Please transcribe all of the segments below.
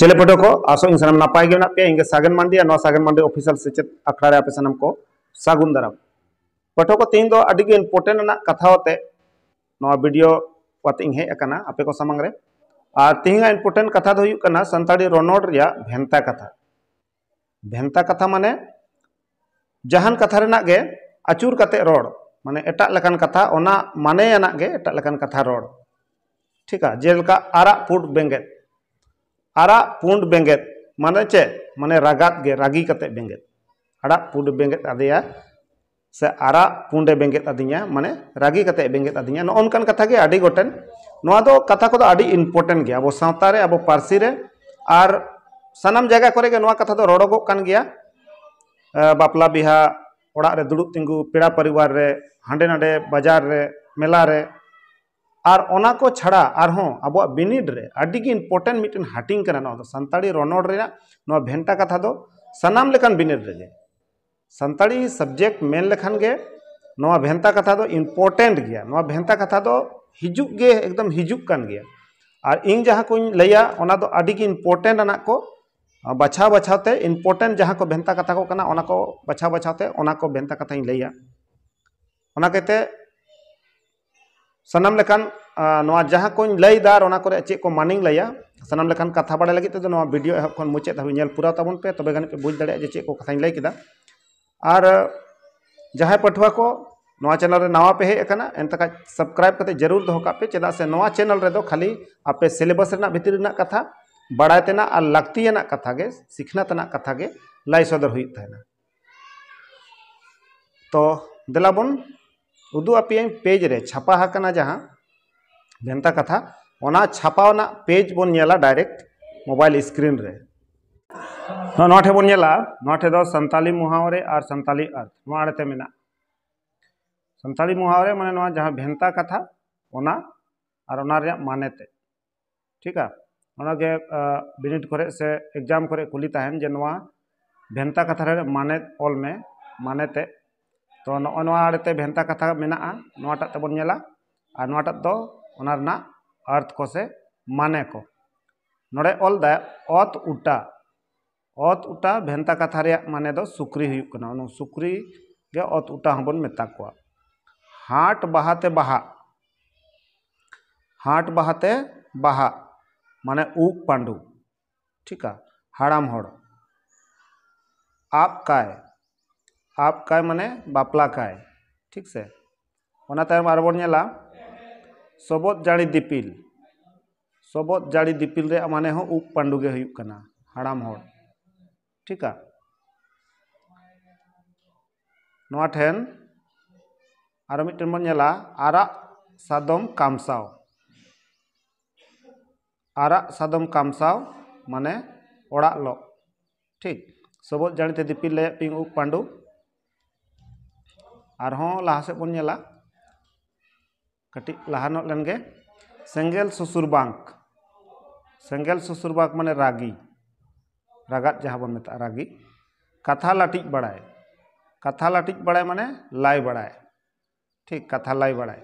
चले पटो को आसोम नपाय पे इंक सागन मंडी और सागन मंडी ऑफिसल सेचेद अखाड़े आप सामान को सगुन दराम पटो को तीन अभी इम्पोर्टेंट कथावते भिडियो वाते हेकान आपे को सामांग तीन इम्पोर्टेंट कथा तो सानी रनौड़ भेंता कथा भेंता कथा माने जहां कथा रे आचुर रड़ माने एट कथा माने एट कथा रड़ ठीक जेल का आरा फुट बेगेद आड़ पुंड बेगेद मान चे मान रागत रागी बेगेद आड़ पुंड बेगेद से आड़ पुंडे बेगेद मान रागी आदि नौकर कथा अभी गटे कथा को इम्पोर्टेंट तो गया अब सातारे अब पार्सी और सामान जैगा कोई कथा तो रड़गन गया बापला बहा दुड़ तीगू पेड़ा परिवार हाँ ना बाजार मेला ᱟᱨ ᱚᱱᱟ ᱠᱚ ᱪᱷᱟᱲᱟ ᱟᱨᱦᱚᱸ ᱟᱵᱚᱣᱟᱜ ᱵᱤᱱᱤᱰ ᱨᱮ ᱟᱹᱰᱤᱜᱮ ᱤᱢᱯᱚᱨᱴᱮᱱᱴ ᱢᱤᱫᱴᱮᱱ ᱦᱟᱹᱴᱤᱧ ᱠᱟᱱᱟ ᱱᱚᱣᱟ ᱫᱚ ᱥᱟᱱᱛᱟᱲᱤ ᱨᱚᱱᱚᱲ ᱨᱮᱱᱟᱜ ᱱᱚᱣᱟ ᱵᱷᱮᱱᱴᱟ ᱠᱟᱛᱷᱟ ᱫᱚ ᱥᱟᱱᱟᱢ ᱞᱮᱠᱟᱱ ᱵᱤᱱᱤᱰ ᱨᱮᱜᱮ ᱥᱟᱱᱛᱟᱲᱤ ᱥᱟᱵᱡᱮᱠᱴ ᱢᱮᱱ ᱞᱮᱠᱷᱟᱱ ᱜᱮ ᱱᱚᱣᱟ ᱵᱷᱮᱱᱛᱟ ᱠᱟᱛᱷᱟ ᱫᱚ ᱤᱢᱯᱚᱨᱴᱮᱱᱴ ᱜᱮᱭᱟ ᱱᱚᱣᱟ ᱵᱷᱮᱱᱛᱟ ᱠᱟᱛᱷᱟ ᱫᱚ ᱦᱤᱡᱩᱜ ᱜᱮ ᱮᱠᱫᱚᱢ ᱦᱤᱡᱩᱜ ᱠᱟᱱ ᱜᱮᱭᱟ ᱟᱨ ᱤᱧ ᱡᱟᱦᱟᱸ ᱠᱚᱧ ᱞᱟᱹᱭᱟ ᱚᱱᱟ ᱫᱚ ᱟᱹᱰᱤᱜᱮ ᱤᱢᱯᱚᱨᱴᱮᱱᱴ ᱟᱱᱟᱜ ᱠᱚ ᱵᱟᱪᱷᱟᱣ ᱵᱟᱪᱷᱟᱣᱛᱮ ᱤᱢᱯᱚᱨᱴᱮᱱᱴ ᱡᱟᱦᱟᱸ ᱠᱚ ᱵᱷᱮᱱᱛᱟ ᱠᱟᱛᱷᱟ ᱠᱚ ᱠᱟᱱᱟ ᱚᱱᱟ ᱠᱚ ᱵᱟᱪᱷᱟᱣ ᱵᱟᱪᱷᱟᱣᱛᱮ ᱚᱱᱟ ᱠᱚ ᱵᱷᱮᱱᱛᱟ ᱠᱟᱛᱷᱟᱧ ᱞᱟᱹᱭᱟ ᱚᱱᱟ ᱠᱟᱛᱮ ᱥᱟᱱᱟᱢ ᱞᱮᱠᱟᱱ जहाँ को लैदा और चेक को मानी लैया सामान कथा बड़ा लगे तो भिडियो एह खन मुचाद हाँ तब पे तब गए बुझ दाड़े चेक को कथा लैके और जहाँ पाठवा को चैनल नवा पे हेकना एन तक सब्सक्राइब करते जरूर दोक पे चेदा से नवा चैनल रो खाली आपे सिलेबस भितर कथा बड़ा तेना कथा के सिखनातना कथा के लाई सदर हुई तो दिलाबन उदू आप पेज रे छापा हाकना भेन्ता कथा ओना छापावना पेज बन डायरेक्ट मोबाइल स्क्रीन रे हाँ, नाटे बन नाटे दो संताली मुहावरे और संताली अर्थ नो आड़े मेना संताली मुहावरे माने नो जहां भेन्ता कथा ओना और ओना माने ते ठीक है बिनिट करे से एग्जाम करे कुली तहन जे नो भेन्ता कथा माने ऑल में माने ते तो नो आड़े भेंता कथा मेना नोटा तबन और नोटा दो अर्थ को से माने को नोड़े ऑल द ऑत उटा ऑत उटा भेंता कथा रे माने दो सुक्री हुई करना उन सुक्री के ऑत उटा हम बन मेता को हार्ट बहाते बहा हार्ट बहाते बहा माने ऊक पांडु ठीक है हाड़ाम होड़ आप काय आप काय माने बापला काय ठीक से ओना तर मारबोन नेला सबद जाड़ी दिपिल सबद जाड़ी दिपिल माने हो उप पांडुगे होना हड़ाम हो ठीक ठेन और मिट्टन बोला आर सादम कामसाव आर सादम कामसाव माने ओड़ा लो ठीक सबद जाड़ी दिपिल लिया उप पांडु और लहास सब बोला कटी लहान सेंगल ससुर बांक सेंगल ससुर बांक माने रागी रागत जहाँ बन मेता रागी कथा लाटी बड़ाए कथा लाटी बड़ाए माने लाई बड़ाए ठीक कथा लाई बड़ाए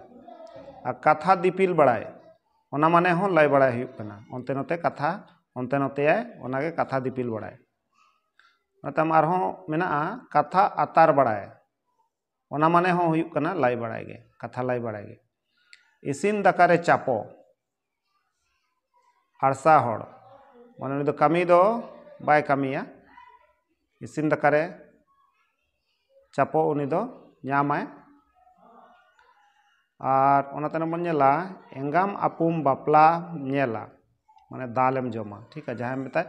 आ कथा दिपिल बड़ाए ओना माने हो लाई बड़ाए हुई पना अंते नते कथा अंते नते आए ओना के कथा दिपिल बड़ाए मतलब आर हो मेना आ कथा अतार बड़ाए ओना माने हो हुई पना लाई बड़ाएगे कथा लाई बड़ाएगे ᱤᱥᱤᱱ ᱫᱟᱠᱟᱨᱮ ᱪᱟᱯᱚ ᱟᱲᱥᱟ ᱦᱚᱲ ᱢᱟᱱᱮ ᱩᱱᱤ ᱫᱚ ᱠᱟᱹᱢᱤ ᱫᱚ ᱵᱟᱭ ᱠᱟᱹᱢᱤᱭᱟ ᱤᱥᱤᱱ ᱫᱟᱠᱟᱨᱮ ᱪᱟᱯᱚ ᱩᱱᱤ ᱫᱚ ᱧᱟᱢᱟᱭ ᱟᱨ ᱚᱱᱟ ᱛᱟᱭᱱᱚᱢ ᱵᱚᱱ ᱧᱮᱞᱟ ᱮᱸᱜᱟᱢ ᱟᱯᱩᱢ ᱵᱟᱯᱞᱟ ᱧᱮᱞᱟ ᱢᱟᱱᱮ ᱫᱟᱞᱮᱢ ᱡᱚᱢᱟ ᱴᱷᱤᱠᱟ ᱡᱟᱦᱟᱸᱭ ᱢᱮᱛᱟᱭ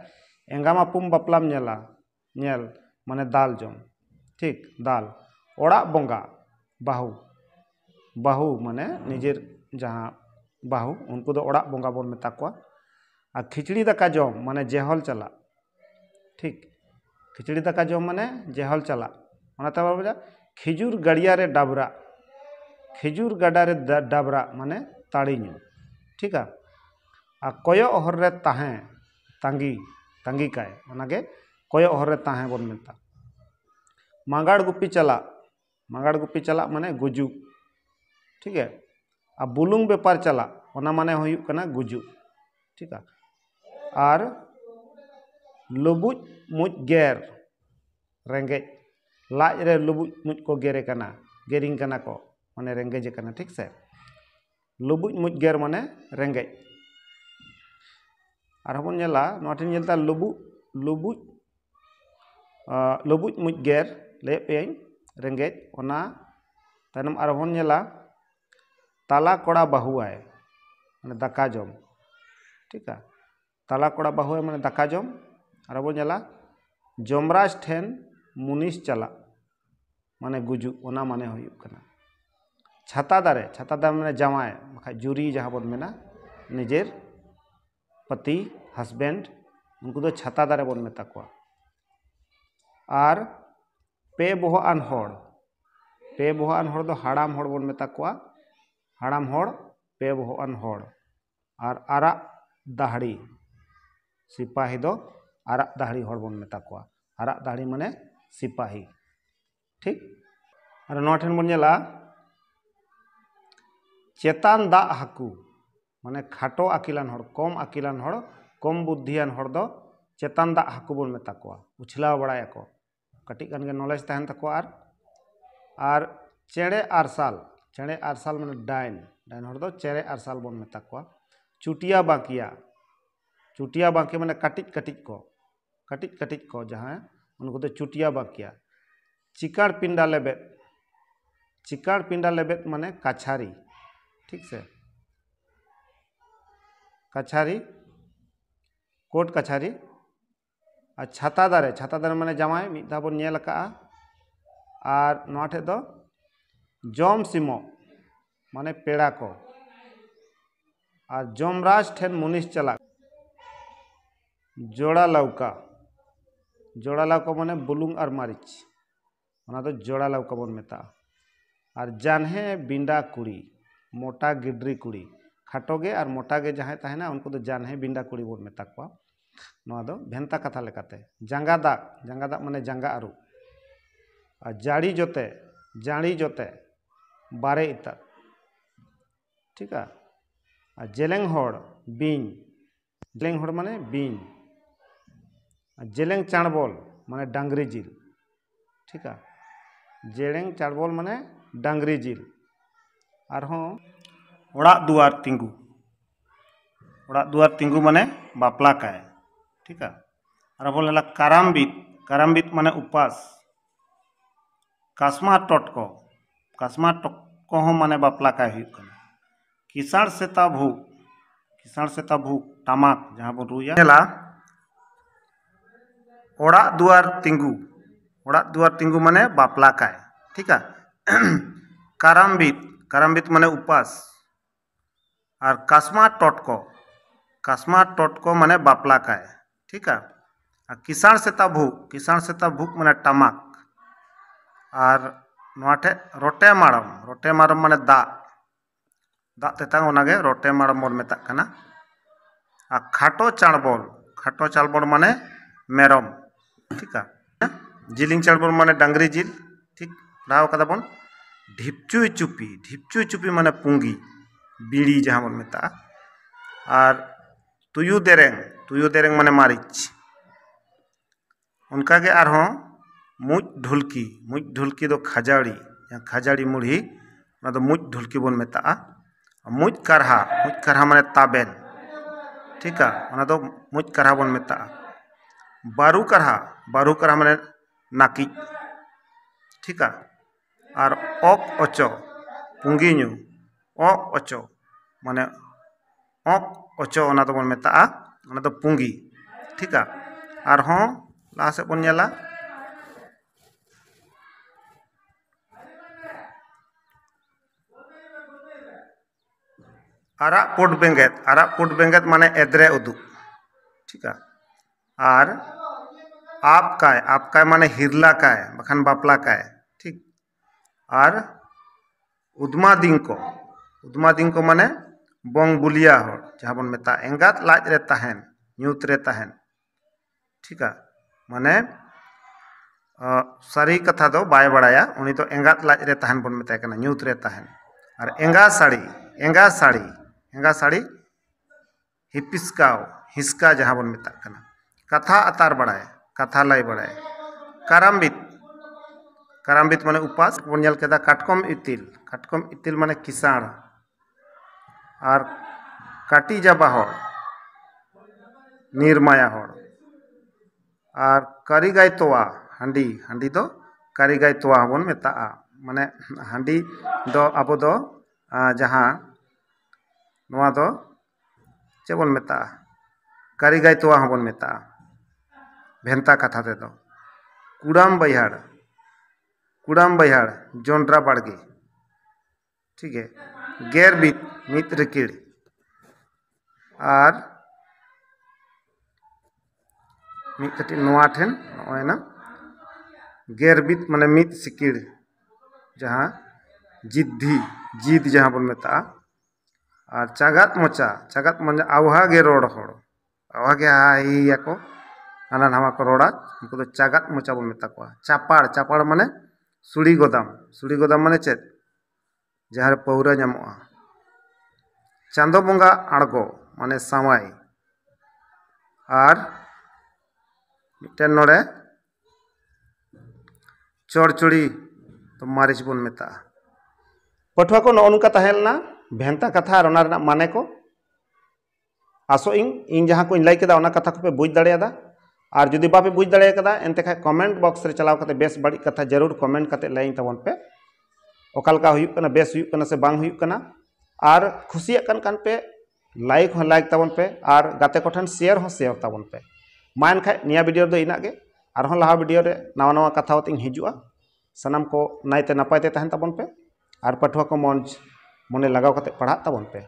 ᱮᱸᱜᱟᱢ ᱟᱯᱩᱢ ᱵᱟᱯᱞᱟᱢ ᱧᱮᱞᱟ ᱧᱮᱞ ᱢᱟᱱᱮ ᱫᱟᱞ ᱡᱚᱢ ᱴᱷᱤᱠ ᱫᱟᱞ ᱚᱲᱟᱜ ᱵᱚᱸᱜᱟ ᱵᱟᱹᱦᱩ ᱵᱟᱹᱦᱩ ᱢᱟᱱᱮ ᱱᱤᱡᱮᱨ बाहू उनको दो तो ओड़ा बंगा बोन में ताकुआ आ खिचड़ी दाका जो माने जेहल चला ठीक खिचड़ी दाका जो माने जेहल चला मनाते बोझा खिजूर गड़िया रे डाबरा खिजूर गड़ा डाबरा माने ताड़ी नु ठीक आ कय ओहर रे ताहे तांगी तांगी काय मनागे कय ओहर रे ताहे बोन मेता मांगाड़ गुप्पी चला मांगाड़ गुप्पी चला माने गुजू ठीक है आ बुलूंग बेपार चला ओना माने गुजू ठीक है और लुबुज मुज गेर रेंगे लाज रे लुबुज मुज को गेरे कना गेरिंग कना को माने रेंगेजे कना ठीक से लुबुज मुज गेर माने रेंगे और हम नेला नोटिन नेलता लुबु लुबुज लुबुज मुज गेर ले पे रेंगे ओना तनम और हम नेला ᱛᱟᱞᱟ ᱠᱚᱲᱟ ᱵᱟᱹᱦᱩᱣᱟᱭ ᱢᱟᱱᱮ ᱫᱟᱠᱟ ᱡᱚᱢ ᱴᱷᱤᱠᱟ ᱛᱟᱞᱟ ᱠᱚᱲᱟ ᱵᱟᱹᱦᱩᱣᱟᱭ ᱢᱟᱱᱮ ᱫᱟᱠᱟ ᱡᱚᱢ ᱟᱨ ᱟᱵᱚ ᱧᱮᱞᱟ ᱡᱚᱢᱨᱟᱡᱽ ᱴᱷᱮᱱ ᱢᱩᱱᱤᱥ ᱪᱟᱞᱟᱜ ᱢᱟᱱᱮ ᱜᱩᱡᱩᱜ ᱚᱱᱟ ᱢᱟᱱᱮ ᱦᱩᱭᱩᱜ ᱠᱟᱱᱟ ᱪᱷᱟᱛᱟ ᱫᱟᱨᱮ ᱪᱷᱟᱛᱟ ᱫᱟᱨᱮ ᱢᱟᱱᱮ ᱡᱟᱶᱟᱭ ᱵᱟᱠᱷᱟᱡ ᱡᱩᱨᱤ ᱡᱟᱦᱟᱸ ᱵᱚᱱ ᱢᱮᱱᱟ ᱱᱤᱡᱮᱨ ᱯᱟᱹᱛᱤ ᱦᱟᱥᱵᱮᱱᱰ ᱩᱱᱠᱩ ᱫᱚ ᱪᱷᱟᱛᱟ ᱫᱟᱨᱮ ᱵᱚᱱ ᱢᱮᱛᱟ ᱠᱚᱣᱟ ᱟᱨ ᱯᱮ ᱵᱚᱦᱚᱜ ᱟᱱ ᱦᱚᱲ ᱯᱮ ᱵᱚᱦᱚᱜ ᱟᱱ ᱦᱚᱲ ᱫᱚ ᱦᱟᱲᱟᱢ ᱦᱚᱲ ᱵᱚᱱ ᱢᱮᱛᱟ ᱠᱚᱣᱟ हड़म ᱦᱚᱲ पे ᱵᱚᱦᱚᱜᱼᱟᱱ और ᱟᱨ दाड़ी सिपाही दो ᱫᱚ दाड़ी हर बन मेता को आरक दाड़ी माने सिपाही ठीक और ना ठेन बन चेतान दा हाकू माने खाटो आकिलान कम आकिलान कम बुद्धियान चेतान दा हाकू बन मेता को उछला बड़ा कटिगन नलेज तहन तक और चेड़े आरसाल चेड़े आरसाल मैं डायन डायन हर तो चेड़े आरसाल बन मेता को चुटिया बाकिया चुटिया बाकी मैं कटिज कटिज को कटिज कटिज को जहाँ उनको तो चुटिया बाकिया चिकार पिंडा लेबेद चिकार पिंडा लेबेद माने काछारी ठीक से काछारी कोर्ट काछारी छाता अच्छा, दारे छाता दारे मैं जमाय मिद दाबन और नाठे जम सीम मान पेड़ा को जमराज ठेन मुनीष चला जोड़ा लौका जोड़ा लौका मान बुलूंग मारीच तो जोड़ा लौका बन मेता और जानहे बिंडा कुड़ी मोटा गिड्री कुड़ी खाटोगे और मोटागे जहाँ तहना उनको तो जानहे बिंडा कुड़ी बन मेता को भेंता कथा लेकाते जांगा दाग जांगा दाग मान जांगा आरु और जाड़ी जोते जाड़ी जोते बारे इतर ठीक है जेलेंग बीन जेलेंग माने बीन जेलेंग चाणबल माने डांगरी जिल ठीक है जेलेंग चाणबल माने डांगरी जिल और हाँ, ओड़ा दुआर तिंगू ओड़ा दुआर तिंगू माने बापला का है ठीक है और बोले कारामबित कारामबित माने उपास कासमा टटको कासमा टक माने बापला का ही किसान सेता भू किसान सेता भू टमाक जहाँ बन रुई है ओड़ा दुआर तिंगू ओड़ा दुआर तिंगू माने बापला का है ठीक है कारामबित कारामबित माने उपास और कस्मा टटको कस्मा टटको माने बापला का है ठीक है किसान सेता भूक किसान सेता भूक माने टमाक और नाटे रोटे मारम रोटे माड़म मान दा दा तेतांग रोटे माड़म बन मत खाटो चाड़बल खाटो चाड़बड़ माने मेरम ठीक जिली चाड़बल मान डांगरी जिल ठीक पढ़ाकदा बन ढिपचुई चुपी ढिपचुई चुपी मान पुंगी बीड़ी जहाँ बन मत तुयु दरें तुयु दरें मान मारीच उनका के मुज ढुलकी मुज ढुलकी दो खजाड़ी या खजाड़ी मुढ़ी मुज ढुलकी बन मत मुझ कारहा मुझ कारहा माने ताबेल ठीक है मुज कारहा बन मत बारू कारहा बारू कारहा माने नाकी ठीक और अक अचो पुंगी नु अक अचो माने अक अचो बन मत पुंगी ठीक और लहा सब बनला आरा ᱟᱨᱟᱜ ᱯᱩᱸᱰ ᱵᱮᱸᱜᱮᱫ ᱟᱨᱟᱜ ᱯᱩᱸᱰ ᱵᱮᱸᱜᱮᱫ ᱢᱟᱱᱮ ᱮᱫᱽᱨᱮ ᱩᱫᱩᱜ ᱴᱷᱤᱠᱟ ᱟᱨ आपकाय आपकाय माने हिरला काय बखान बापला काय ठीक आर और उद्मादिंग को उद्मादिंग को माने बंग बुलिया हो जहाँ बन मेता एंगात लाज रहता है न्यूत रहता है ठीक है माने सारी कथा तो बाय बड़ाया उन्हीं तो एंगात लाज रहता है बन मेता न्यूत रहता है और एंगा साड़ी एंगा साड़ी हेगा साड़ी हिपिस्का हिसका जहाँ बन मेता कथा अतार बड़ा कथा लय बड़ा करामबित करामबित मान उपास बनता काटकम इतिल काटकम इतिल मान किसाण और काटीजाबा निर्माया और कारीगाय तोआ हाँ हाँ तो कारीगाय तोआ बन माने मान हाँ अब जहाँ चेबन मेता कारी गाय तो हाँ मेता भेंता कथा तेद कुड़ाम बैहड़ कुड़ाम बैहड़ जंड्रा बाड़गे ठीक है गेर बीत मित रिकीड़ और ठेन ना गेर बीत माने मित सिकीड़ जहाँ जिद्धि जिद जहाँ बन मेता ᱟᱨ ᱪᱟᱜᱟᱫ ᱢᱚᱪᱟ ᱪᱟᱜᱟᱫ ᱢᱚᱪᱟ ᱟᱣᱦᱟ ᱜᱮ ᱨᱚᱲ ᱦᱚᱲ ᱟᱣᱦᱟ ᱜᱮ ᱦᱟᱭᱤᱭᱟ ᱠᱚ ᱦᱟᱱᱟ ᱱᱟᱣᱟ ᱠᱚ ᱨᱚᱲᱟ ᱩᱱᱠᱩ ᱫᱚ ᱪᱟᱜᱟᱫ ᱢᱚᱪᱟ ᱵᱚᱱ ᱢᱮᱛᱟ ᱠᱚᱣᱟ ᱪᱟᱯᱟᱲ ᱪᱟᱯᱟᱲ ᱢᱟᱱᱮ ᱥᱩᱲᱤ ᱜᱚᱫᱟᱢ ᱥᱩᱲᱤ ᱜᱚᱫᱟᱢ ᱢᱟᱱᱮ ᱪᱮᱫ ᱡᱟᱦᱟᱸ ᱨᱮ ᱯᱟᱹᱣᱨᱟᱹ ᱧᱟᱢᱚᱜᱼᱟ ᱪᱟᱸᱫᱚ ᱵᱚᱸᱜᱟ ᱟᱬᱜᱚ ᱢᱟᱱᱮ ᱥᱟᱶᱟᱭ ᱟᱨ ᱢᱤᱫᱴᱮᱱ ᱱᱚᱰᱮ ᱪᱚᱲᱪᱚᱲᱤ ᱫᱚ ᱢᱟᱹᱨᱤᱪ ᱵᱚᱱ ᱢᱮᱛᱟᱜᱼᱟ ᱯᱟᱹᱴᱷᱩᱣᱟᱹ ᱠᱚ ᱱᱚᱜᱼᱚ ᱱᱚᱝᱠᱟ ᱛᱟᱦᱮᱸ ᱞᱮᱱᱟ भेंता कथा और माने को आसोग इन जहाँ को लाइक कथा को बुझ दा और जुदी बापे बुझ दा एन खा कमेंट बक्स में चलाव बेस बड़ी कथा जरूर कमेंट कर लाइन तबन पे अकालका बेस से बांग और खुशियां पे लाइक हो लाइक तबन पे और गाते कोठन शेयर हो शेयर तबन पे मान खा निया वीडियो दो इना और लहा वीडियो रे नवा नवा कथावती हजू सनाम को नाते नपायते पे और पठुआ को मंच ᱢᱚᱱᱮ ᱞᱟᱜᱟᱣ ᱠᱟᱛᱮᱫ ᱯᱟᱲᱦᱟᱜ ᱛᱟᱵᱚᱱ ᱯᱮ